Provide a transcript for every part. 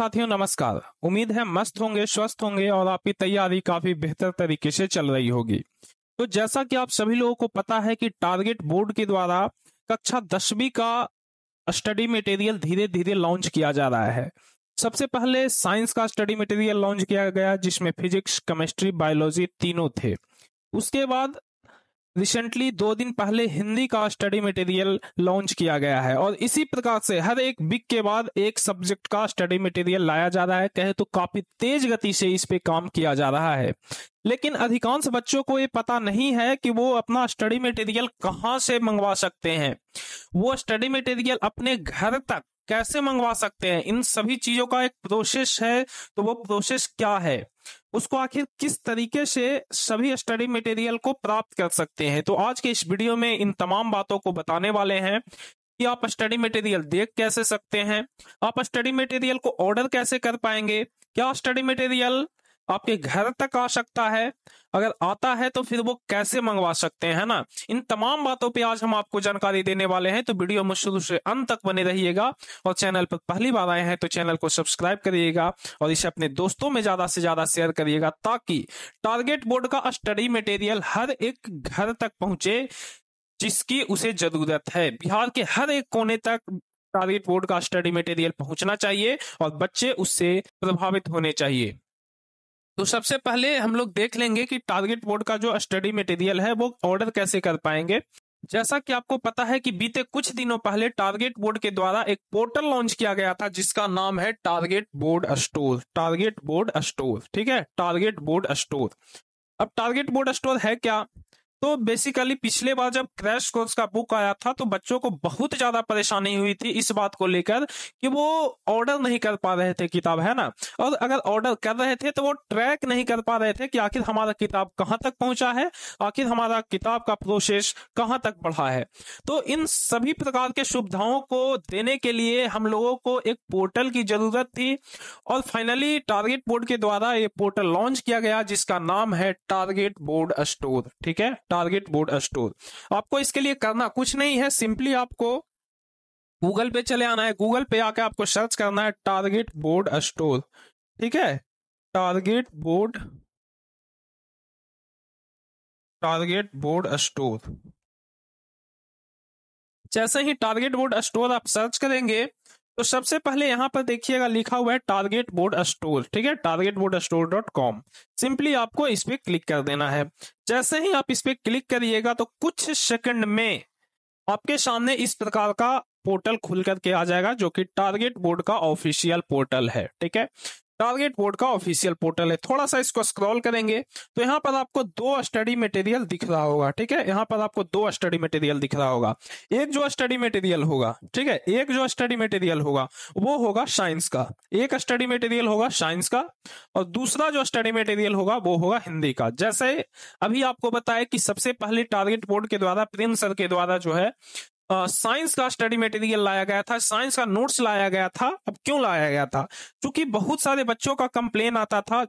साथियों नमस्कार उम्मीद है मस्त होंगे स्वस्थ होंगे और आपकी तैयारी काफी बेहतर तरीके से चल रही होगी तो जैसा कि आप सभी लोगों को पता है कि टारगेट बोर्ड के द्वारा कक्षा दसवीं का स्टडी मटेरियल धीरे धीरे लॉन्च किया जा रहा है सबसे पहले साइंस का स्टडी मटेरियल लॉन्च किया गया जिसमें फिजिक्स केमिस्ट्री बायोलॉजी तीनों थे उसके बाद रिसेंटली दो दिन पहले हिंदी का स्टडी मटेरियल लॉन्च किया गया है और इसी प्रकार से हर एक बिक के बाद एक सब्जेक्ट का स्टडी मटेरियल लाया जा रहा है कहे तो काफी तेज गति से इस पे काम किया जा रहा है लेकिन अधिकांश बच्चों को ये पता नहीं है कि वो अपना स्टडी मटेरियल कहाँ से मंगवा सकते हैं वो स्टडी मटेरियल अपने घर तक कैसे मंगवा सकते हैं इन सभी चीजों का एक प्रोसेस है तो वो प्रोसेस क्या है उसको आखिर किस तरीके से सभी स्टडी मटेरियल को प्राप्त कर सकते हैं तो आज के इस वीडियो में इन तमाम बातों को बताने वाले हैं कि आप स्टडी मटेरियल देख कैसे सकते हैं आप स्टडी मटेरियल को ऑर्डर कैसे कर पाएंगे क्या स्टडी मटेरियल आपके घर तक आ सकता है अगर आता है तो फिर वो कैसे मंगवा सकते हैं ना इन तमाम बातों पे आज हम आपको जानकारी देने वाले हैं तो वीडियो में शुरू से अंत तक बने रहिएगा और चैनल पर पहली बार आए हैं तो चैनल को सब्सक्राइब करिएगा और इसे अपने दोस्तों में ज्यादा से ज्यादा शेयर करिएगा ताकि टारगेट बोर्ड का स्टडी मटेरियल हर एक घर तक पहुंचे जिसकी उसे जरूरत है बिहार के हर एक कोने तक टारगेट बोर्ड का स्टडी मटेरियल पहुंचना चाहिए और बच्चे उससे प्रभावित होने चाहिए तो सबसे पहले हम लोग देख लेंगे कि टारगेट बोर्ड का जो स्टडी मटेरियल है वो ऑर्डर कैसे कर पाएंगे जैसा कि आपको पता है कि बीते कुछ दिनों पहले टारगेट बोर्ड के द्वारा एक पोर्टल लॉन्च किया गया था जिसका नाम है target board store target board store ठीक है टारगेट बोर्ड स्टोर अब टारगेट बोर्ड स्टोर है क्या तो बेसिकली पिछले बार जब क्रैश कोर्स का बुक आया था तो बच्चों को बहुत ज्यादा परेशानी हुई थी इस बात को लेकर कि वो ऑर्डर नहीं कर पा रहे थे किताब है ना और अगर ऑर्डर कर रहे थे तो वो ट्रैक नहीं कर पा रहे थे कि आखिर हमारा किताब कहाँ तक पहुंचा है आखिर हमारा किताब का प्रोसेस कहाँ तक बढ़ा है तो इन सभी प्रकार के सुविधाओं को देने के लिए हम लोगों को एक पोर्टल की जरूरत थी और फाइनली टारगेट बोर्ड के द्वारा ये पोर्टल लॉन्च किया गया जिसका नाम है टारगेट बोर्ड स्टोर ठीक है टारगेट बोर्ड स्टोर आपको इसके लिए करना कुछ नहीं है सिंपली आपको गूगल पे चले आना है गूगल पे आके आपको सर्च करना है टारगेट बोर्ड स्टोर ठीक है target board target board store जैसे ही टारगेट बोर्ड स्टोर आप सर्च करेंगे तो सबसे पहले यहाँ पर देखिएगा लिखा हुआ है टारगेट बोर्ड स्टोर ठीक है target board store dot com simply आपको इस पर क्लिक कर देना है जैसे ही आप इस पर क्लिक करिएगा तो कुछ सेकंड में आपके सामने इस प्रकार का पोर्टल खुल करके आ जाएगा जो कि टारगेट बोर्ड का ऑफिशियल पोर्टल है ठीक है टारगेट बोर्ड का ऑफिशियल पोर्टल है थोड़ा सा इसको स्क्रॉल करेंगे तो यहाँ पर आपको दो स्टडी मटेरियल दिख रहा होगा ठीक है यहाँ पर आपको दो स्टडी मटेरियल दिख रहा होगा एक जो स्टडी मटेरियल होगा ठीक है एक जो स्टडी मटेरियल होगा वो होगा साइंस का एक स्टडी मटेरियल होगा साइंस का और दूसरा जो स्टडी मटेरियल होगा वो होगा हिंदी का जैसे अभी आपको बताया कि सबसे पहले टारगेट बोर्ड के द्वारा प्रिंसर के द्वारा जो है साइंस का स्टडी मटेरियल लाया गया था साइंस का नोट्स लाया गया था अब क्यों लाया गया था क्योंकि बहुत सारे बच्चों का कंप्लेन आता था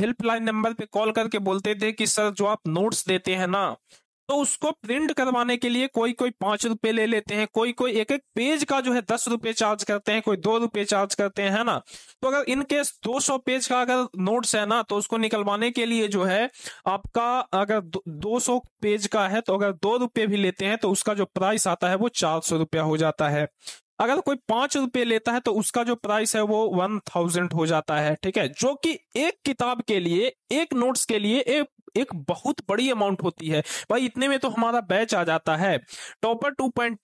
हेल्पलाइन नंबर पे कॉल करके बोलते थे कि सर जो आप नोट्स देते हैं ना तो उसको प्रिंट करवाने के लिए कोई कोई पांच रुपए ले लेते हैं कोई कोई एक एक पेज का जो है दस रुपए चार्ज करते हैं कोई दो रुपए चार्ज करते हैं है ना तो अगर इनकेस दो सौ पेज का अगर नोट्स है ना तो उसको निकलवाने के लिए जो है आपका अगर दो सौ पेज का है तो अगर दो रुपए भी लेते हैं तो उसका जो प्राइस आता है वो चार सौ रुपया हो जाता है अगर कोई पांच रुपए लेता है तो उसका जो प्राइस है वो वन थाउजेंड हो जाता है ठीक है जो कि एक किताब के लिए एक नोट्स के लिए एक एक बहुत बड़ी अमाउंट होती है भाई इतने में तो हमारा बैच आ जाता है topper two point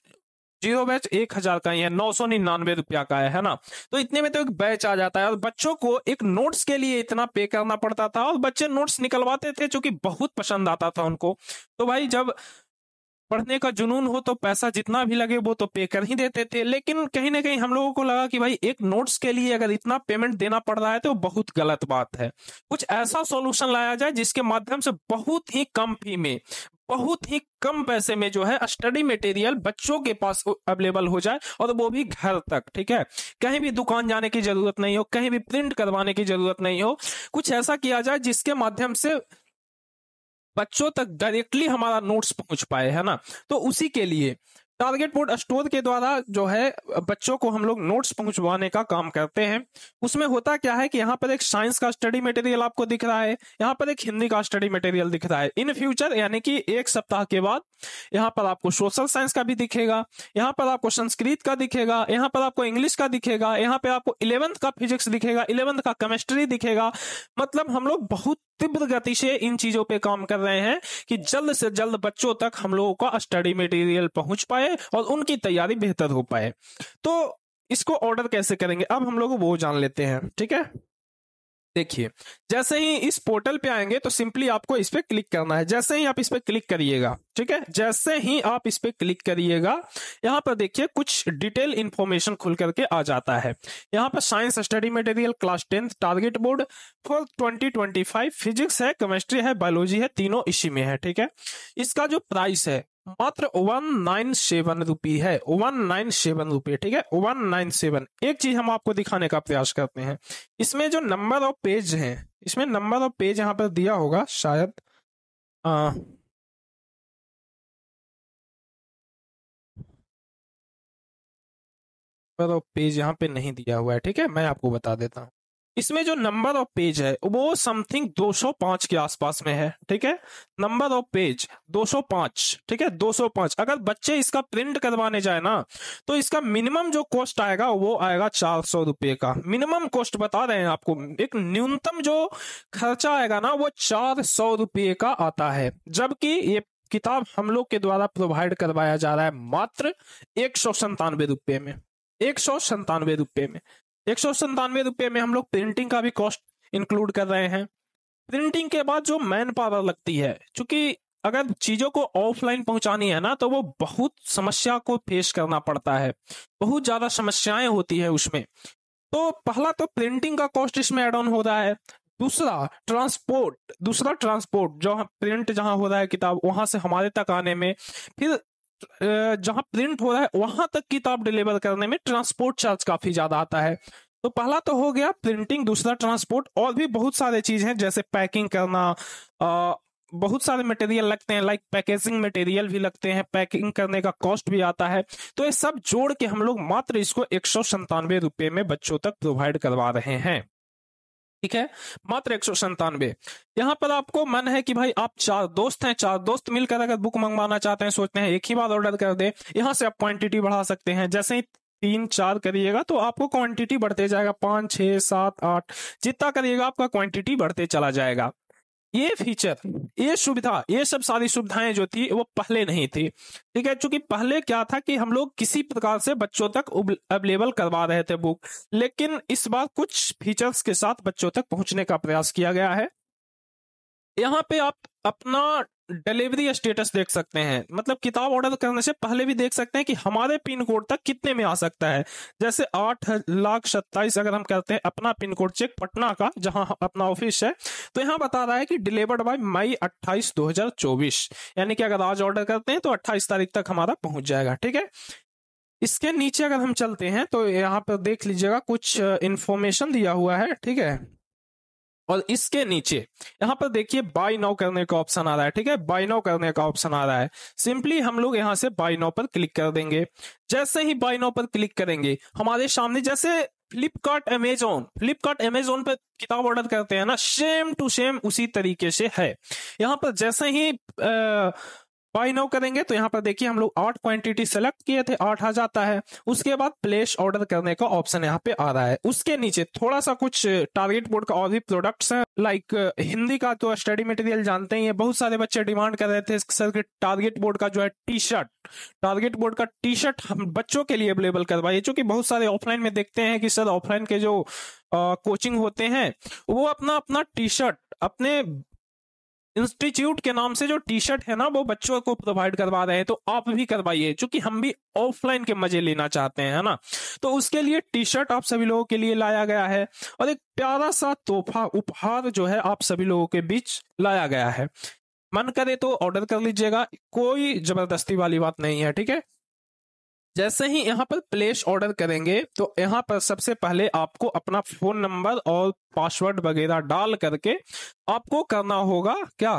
zero batch एक हजार का ही है नौ सौ निन्यानवे रुपया का है, है ना तो इतने में तो एक बैच आ जाता है और बच्चों को एक नोट्स के लिए इतना पे करना पड़ता था और बच्चे नोट्स निकलवाते थे जो कि बहुत पसंद आता था उनको तो भाई जब पढ़ने का जुनून हो तो पैसा जितना भी लगे वो तो पे कर ही देते थे लेकिन कहीं ना कहीं हम लोगों को लगा कि भाई एक नोट्स के लिए अगर इतना पेमेंट देना पड़ रहा है तो बहुत गलत बात है कुछ ऐसा सॉल्यूशन लाया जाए जिसके माध्यम से बहुत ही कम फी में बहुत ही कम पैसे में जो है स्टडी मटेरियल बच्चों के पास अवेलेबल हो जाए और वो भी घर तक ठीक है कहीं भी दुकान जाने की जरूरत नहीं हो कहीं भी प्रिंट करवाने की जरूरत नहीं हो कुछ ऐसा किया जाए जिसके माध्यम से बच्चों तक डायरेक्टली हमारा नोट्स पहुंच पाए है ना तो उसी के लिए टारगेट बोर्ड स्टोर के द्वारा जो है बच्चों को हम लोग नोट्स पहुंचवाने का काम करते हैं उसमें होता क्या है कि यहाँ पर एक साइंस का स्टडी मटेरियल आपको दिख रहा है यहाँ पर एक हिंदी का स्टडी मटेरियल दिख रहा है इन फ्यूचर यानी कि एक सप्ताह के बाद यहाँ पर आपको सोशल साइंस का भी दिखेगा यहाँ पर आपको संस्कृत का दिखेगा यहाँ पर आपको इंग्लिश का दिखेगा यहाँ पर आपको इलेवंथ का फिजिक्स दिखेगा इलेवंथ का केमिस्ट्री दिखेगा मतलब हम लोग बहुत तीव्र गति से इन चीजों पे काम कर रहे हैं कि जल्द से जल्द बच्चों तक हम लोगों का स्टडी मटेरियल पहुंच पाए और उनकी तैयारी बेहतर हो पाए तो इसको ऑर्डर कैसे करेंगे अब हम लोग वो जान लेते हैं ठीक है देखिए जैसे ही इस पोर्टल पे आएंगे तो सिंपली आपको इस पर क्लिक करना है जैसे ही आप इस पर क्लिक करिएगा ठीक है जैसे ही आप इस पर क्लिक करिएगा यहाँ पर देखिए कुछ डिटेल इन्फॉर्मेशन खुल करके आ जाता है यहाँ पर science study material class tenth target board for twenty twenty five physics है केमिस्ट्री है बायोलॉजी है तीनों इसी में है ठीक है इसका जो प्राइस है मात्र वन नाइन सेवन रुपी है वन नाइन सेवन रुपये ठीक है वन नाइन सेवन एक चीज हम आपको दिखाने का प्रयास करते हैं इसमें जो नंबर ऑफ पेज है इसमें नंबर ऑफ पेज यहाँ पर दिया होगा शायद आ, नंबर ऑफ पेज यहाँ पे नहीं दिया हुआ है ठीक है मैं आपको बता देता हूँ इसमें जो नंबर ऑफ पेज है वो समथिंग 205 के आसपास में है ठीक है नंबर ऑफ पेज 205 ठीक है 205 अगर बच्चे इसका प्रिंट करवाने जाए ना तो इसका मिनिमम जो कॉस्ट आएगा वो आएगा चार सौ रुपये का मिनिमम कॉस्ट बता रहे हैं आपको एक न्यूनतम जो खर्चा आएगा ना वो चार सौ रुपये का आता है जबकि ये किताब हम लोग के द्वारा प्रोवाइड करवाया जा रहा है मात्र एक सौ संतानवे रुपये में एक सौ संतानवे रुपये में एक सौ संतानवे रुपये में हम लोग प्रिंटिंग का भी कॉस्ट इंक्लूड कर रहे हैं प्रिंटिंग के बाद जो मैन पावर लगती है चूंकि अगर चीजों को ऑफलाइन पहुंचानी है ना तो वो बहुत समस्या को फेस करना पड़ता है बहुत ज्यादा समस्याएं होती है उसमें तो पहला तो प्रिंटिंग का कॉस्ट इसमें एड ऑन हो रहा है दूसरा ट्रांसपोर्ट दूसरा ट्रांसपोर्ट जो प्रिंट जहां हो रहा है किताब वहां से हमारे तक आने में फिर जहां प्रिंट हो रहा है वहां तक किताब डिलीवर करने में ट्रांसपोर्ट चार्ज काफी ज्यादा आता है तो पहला तो हो गया प्रिंटिंग दूसरा ट्रांसपोर्ट और भी बहुत सारे चीज हैं जैसे पैकिंग करना आ, बहुत सारे मटेरियल लगते हैं लाइक पैकेजिंग मटेरियल भी लगते हैं पैकिंग करने का कॉस्ट भी आता है तो ये सब जोड़ के हम लोग मात्र इसको एक सौ संतानवे में बच्चों तक प्रोवाइड करवा रहे हैं ठीक है मात्र एक सौ संतानवे यहाँ पर आपको मन है कि भाई आप चार दोस्त हैं चार दोस्त मिलकर अगर बुक मंगवाना चाहते हैं सोचते हैं एक ही बार ऑर्डर कर दे यहाँ से आप क्वांटिटी बढ़ा सकते हैं जैसे ही तीन चार करिएगा तो आपको क्वांटिटी बढ़ते जाएगा पांच छह सात आठ जितना करिएगा आपका क्वांटिटी बढ़ते चला जाएगा ये फीचर ये सुविधा ये सब सारी सुविधाएं जो थी वो पहले नहीं थी ठीक है चूंकि पहले क्या था कि हम लोग किसी प्रकार से बच्चों तक अवेलेबल करवा रहे थे बुक लेकिन इस बार कुछ फीचर्स के साथ बच्चों तक पहुंचने का प्रयास किया गया है यहाँ पे आप अपना डिलीवरी स्टेटस देख सकते हैं मतलब किताब ऑर्डर करने से पहले भी देख सकते हैं कि हमारे पिन कोड तक कितने में आ सकता है जैसे आठ लाख सत्ताईस अगर हम करते हैं अपना पिन कोड चेक पटना का जहां अपना ऑफिस है तो यहाँ बता रहा है कि डिलीवर्ड बाय मई अट्ठाईस दो हजार चौबीस यानी कि अगर आज ऑर्डर करते हैं तो अट्ठाईस तारीख तक हमारा पहुंच जाएगा ठीक है इसके नीचे अगर हम चलते हैं तो यहाँ पर देख लीजिएगा कुछ इन्फॉर्मेशन दिया हुआ है ठीक है और इसके नीचे यहाँ पर देखिए बाई नाउ करने का ऑप्शन आ रहा है ठीक है बाई नाउ करने का ऑप्शन आ रहा है सिंपली हम लोग यहाँ से बाई नाउ पर क्लिक कर देंगे जैसे ही बाई नाउ पर क्लिक करेंगे हमारे सामने जैसे फ्लिपकार्ट अमेजोन फ्लिपकार्ट अमेजोन पर किताब ऑर्डर करते हैं ना सेम टू सेम उसी तरीके से है यहाँ पर जैसे ही आ, बाई नाउ करेंगे तो यहाँ पर देखिए हम लोग आठ क्वांटिटी सेलेक्ट किए थे आठ आ जाता है उसके बाद प्लेस ऑर्डर करने का ऑप्शन यहाँ पे आ रहा है उसके नीचे थोड़ा सा कुछ टारगेट बोर्ड का और भी प्रोडक्ट्स हैं लाइक हिंदी का तो स्टडी मटेरियल जानते ही है बहुत सारे बच्चे डिमांड कर रहे थे सर के टारगेट बोर्ड का जो है टी शर्ट टारगेट बोर्ड का टी शर्ट हम बच्चों के लिए अवेलेबल करवाइए चूंकि बहुत सारे ऑफलाइन में देखते हैं कि सर ऑफलाइन के जो कोचिंग होते हैं वो अपना अपना टी शर्ट अपने इंस्टीट्यूट के नाम से जो टी शर्ट है ना वो बच्चों को प्रोवाइड करवा रहे हैं तो आप भी करवाइए क्योंकि हम भी ऑफलाइन के मजे लेना चाहते हैं है ना तो उसके लिए टी शर्ट आप सभी लोगों के लिए लाया गया है और एक प्यारा सा तोहफा उपहार जो है आप सभी लोगों के बीच लाया गया है मन करे तो ऑर्डर कर लीजिएगा कोई जबरदस्ती वाली बात नहीं है ठीक है जैसे ही यहाँ पर प्लेस ऑर्डर करेंगे तो यहाँ पर सबसे पहले आपको अपना फोन नंबर और पासवर्ड वगैरह डाल करके आपको करना होगा क्या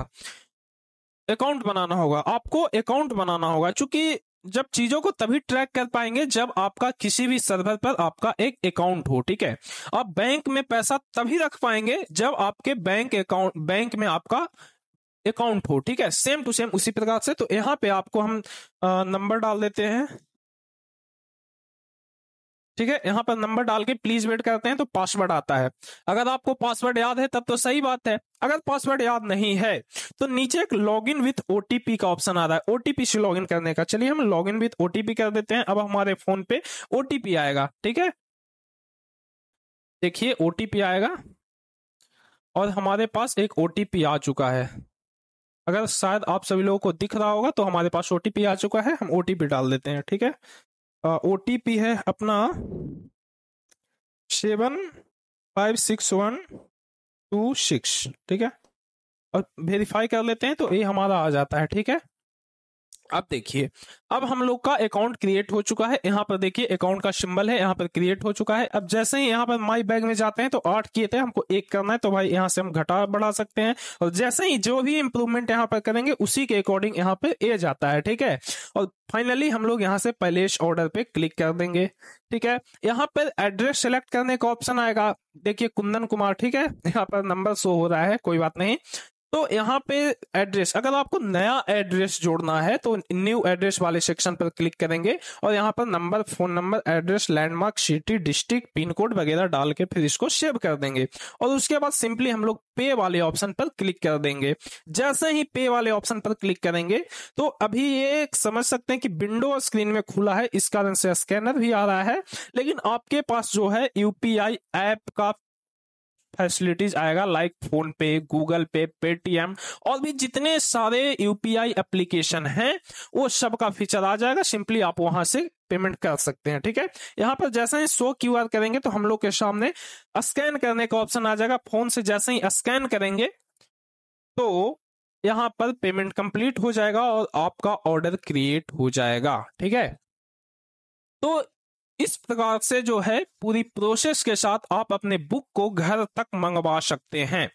अकाउंट बनाना होगा आपको अकाउंट बनाना होगा चूंकि जब चीजों को तभी ट्रैक कर पाएंगे जब आपका किसी भी सर्वर पर आपका एक अकाउंट हो ठीक है आप बैंक में पैसा तभी रख पाएंगे जब आपके बैंक अकाउंट बैंक में आपका अकाउंट हो ठीक है सेम टू सेम उसी प्रकार से तो यहाँ पे आपको हम नंबर डाल देते हैं ठीक है यहाँ पर नंबर डाल के प्लीज वेट करते हैं तो पासवर्ड आता है अगर आपको पासवर्ड याद है तब तो सही बात है अगर पासवर्ड याद नहीं है तो नीचे एक लॉग इन विथ ओटीपी का ऑप्शन आ रहा है ओटीपी से लॉग इन करने का चलिए हम लॉग इन विथ ओटीपी कर देते हैं अब हमारे फोन पे ओटीपी आएगा ठीक है देखिए ओटीपी आएगा और हमारे पास एक ओटीपी आ चुका है अगर शायद आप सभी लोगों को दिख रहा होगा तो हमारे पास ओटीपी आ चुका है हम ओटीपी डाल देते हैं ठीक है ओ है अपना seven five six one two six ठीक है और वेरीफाई कर लेते हैं तो ये हमारा आ जाता है ठीक है अब देखिए अब हम लोग का अकाउंट क्रिएट हो चुका है यहाँ पर देखिए अकाउंट का सिंबल है यहाँ पर क्रिएट हो चुका है अब जैसे ही यहाँ पर माई बैग में जाते हैं तो आठ किए थे हमको एक करना है तो भाई यहाँ से हम घटा बढ़ा सकते हैं और जैसे ही जो भी इंप्रूवमेंट यहाँ पर करेंगे उसी के अकॉर्डिंग यहाँ पे ए जाता है ठीक है और फाइनली हम लोग यहाँ से पैलेश ऑर्डर पे क्लिक कर देंगे ठीक है यहाँ पर एड्रेस सेलेक्ट करने का ऑप्शन आएगा देखिए कुंदन कुमार ठीक है यहाँ पर नंबर शो हो रहा है कोई बात नहीं तो यहाँ पे एड्रेस अगर आपको नया एड्रेस जोड़ना है तो न्यू एड्रेस वाले सेक्शन पर क्लिक करेंगे और यहाँ पर number phone number address landmark city district pin code वगैरह डाल के फिर इसको सेव कर देंगे और उसके बाद सिंपली हम लोग पे वाले ऑप्शन पर क्लिक कर देंगे जैसे ही पे वाले ऑप्शन पर क्लिक करेंगे तो अभी ये समझ सकते हैं कि विंडो स्क्रीन में खुला है इस कारण से स्कैनर भी आ रहा है लेकिन आपके पास जो है यूपीआई ऐप का फैसिलिटीज आएगा like PhonePe Google Pay Paytm और भी जितने सारे यूपीआई एप्लीकेशन हैं वो सब का फीचर आ जाएगा सिंपली आप वहां से पेमेंट कर सकते हैं ठीक है यहाँ पर जैसे ही शो क्यू आर करेंगे तो हम लोग के सामने स्कैन करने का ऑप्शन आ जाएगा फोन से जैसे ही स्कैन करेंगे तो यहाँ पर पेमेंट कंप्लीट हो जाएगा और आपका ऑर्डर क्रिएट हो जाएगा ठीक है तो इस प्रकार से जो है पूरी प्रोसेस के साथ आप अपने बुक को घर तक मंगवा सकते हैं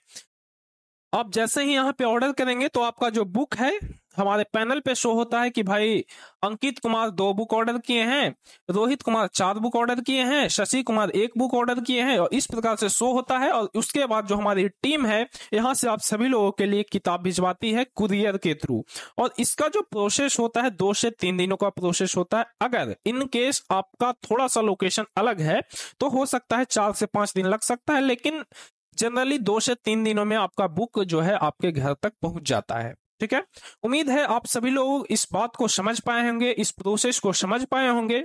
आप जैसे ही यहाँ पे ऑर्डर करेंगे तो आपका जो बुक है हमारे पैनल पे शो होता है कि भाई अंकित कुमार दो बुक ऑर्डर किए हैं रोहित कुमार चार बुक ऑर्डर किए हैं शशि कुमार एक बुक ऑर्डर किए हैं और इस प्रकार से शो होता है और उसके बाद जो हमारी टीम है यहाँ से आप सभी लोगों के लिए किताब भिजवाती है कुरियर के थ्रू और इसका जो प्रोसेस होता है दो से तीन दिनों का प्रोसेस होता है अगर इनकेस आपका थोड़ा सा लोकेशन अलग है तो हो सकता है चार से पांच दिन लग सकता है लेकिन जनरली दो से तीन दिनों में आपका बुक जो है आपके घर तक पहुंच जाता है ठीक है उम्मीद है आप सभी लोग इस बात को समझ पाए होंगे इस प्रोसेस को समझ पाए होंगे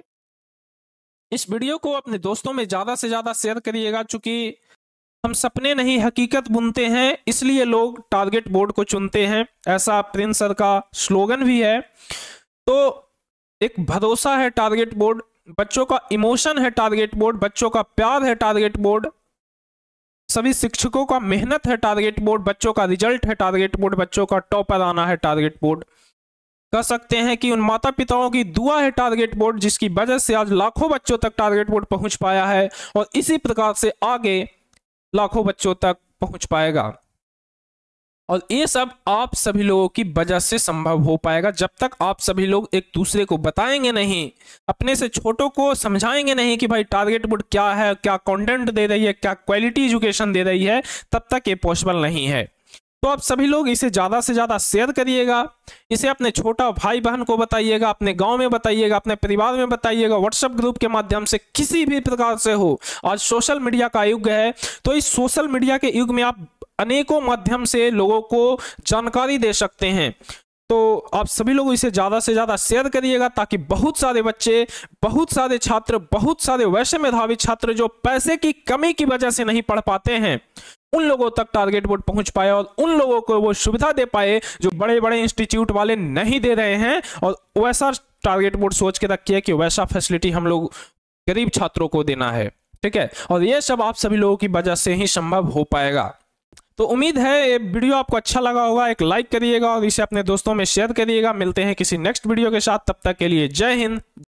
इस वीडियो को अपने दोस्तों में ज्यादा से ज्यादा शेयर करिएगा चूंकि हम सपने नहीं हकीकत बुनते हैं इसलिए लोग टारगेट बोर्ड को चुनते हैं ऐसा प्रिंस सर का स्लोगन भी है तो एक भरोसा है टारगेट बोर्ड बच्चों का इमोशन है टारगेट बोर्ड बच्चों का प्यार है टारगेट बोर्ड सभी शिक्षकों का मेहनत है टारगेट बोर्ड बच्चों का रिजल्ट है टारगेट बोर्ड बच्चों का टॉपर आना है टारगेट बोर्ड कह सकते हैं कि उन माता पिताओं की दुआ है टारगेट बोर्ड जिसकी वजह से आज लाखों बच्चों तक टारगेट बोर्ड पहुंच पाया है और इसी प्रकार से आगे लाखों बच्चों तक पहुंच पाएगा और ये सब आप सभी लोगों की वजह से संभव हो पाएगा जब तक आप सभी लोग एक दूसरे को बताएंगे नहीं अपने से छोटों को समझाएंगे नहीं कि भाई टारगेट बुड क्या है क्या कंटेंट दे रही है क्या क्वालिटी एजुकेशन दे रही है तब तक ये पॉसिबल नहीं है तो आप सभी लोग इसे ज़्यादा से ज़्यादा शेयर करिएगा इसे अपने छोटा भाई बहन को बताइएगा अपने गांव में बताइएगा अपने परिवार में बताइएगा व्हाट्सएप ग्रुप के माध्यम से किसी भी प्रकार से हो आज सोशल मीडिया का युग है तो इस सोशल मीडिया के युग में आप अनेकों माध्यम से लोगों को जानकारी दे सकते हैं तो आप सभी लोग इसे ज़्यादा से ज़्यादा शेयर करिएगा ताकि बहुत सारे बच्चे बहुत सारे छात्र बहुत सारे वैसे मेधावी छात्र जो पैसे की कमी की वजह से नहीं पढ़ पाते हैं उन लोगों तक टारगेट बोर्ड पहुंच पाए और उन लोगों को वो सुविधा दे पाए जो बड़े बड़े इंस्टीट्यूट वाले नहीं दे रहे हैं और वैसा टारगेट बोर्ड सोच के रखिए कि वैसा फैसिलिटी हम लोग गरीब छात्रों को देना है ठीक है और ये सब आप सभी लोगों की वजह से ही संभव हो पाएगा तो उम्मीद है ये वीडियो आपको अच्छा लगा होगा एक लाइक करिएगा और इसे अपने दोस्तों में शेयर करिएगा मिलते हैं किसी नेक्स्ट वीडियो के साथ तब तक के लिए जय हिंद